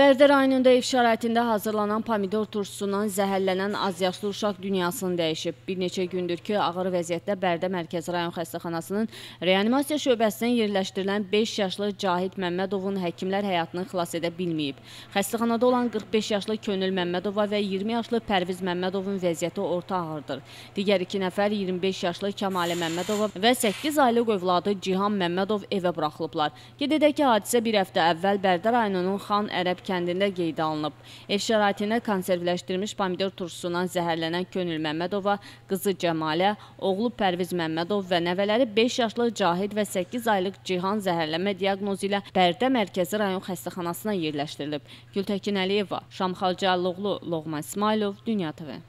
Bərdə rayonunda ev şəraitində hazırlanan pomidor turşusundan zəhərlənən azyaşlı uşaq dünyasını dəyişib. Bir neçə gündür ki, ağır vəziyyətdə Bərdə Mərkəzi rayon xəstəxanasının reanimasiya şöbəsindən yerləşdirilən 5 yaşlı Cahid Məmmədovun həkimlər həyatını xilas edə bilməyib. Xəstəxanada olan 45 yaşlı Könül Məmmədova və 20 yaşlı Pərviz Məmmədovun vəziyyəti orta ağırdır. Digər iki nəfər 25 yaşlı Kəmalə Məmmədova və 8 aylıq övladı Cihan Məmmədov evə buraxılıblar. Qeyd edək ki, hadisə bir həftə əvvəl Bərdə rayonunun Xan Ərəb kəndində kəndində qeydə alınıb. Ev şəraitinə konservləşdirilmiş pomidor turşusundan zəhərlənən Könül Məmmədova, qızı Cəmalə, oğlu Pərviz Məmmədov və nəvələri 5 yaşlı Cahid və 8 aylıq Cihan zəhərlənmə diaqnozu ilə Bərdə Mərkəzi rayon xəstəxanasına yerləşdirilib. Gültəkin Əliyeva, Şamxalcı Alloğlu, Loğman İsmailov, Dünya TV.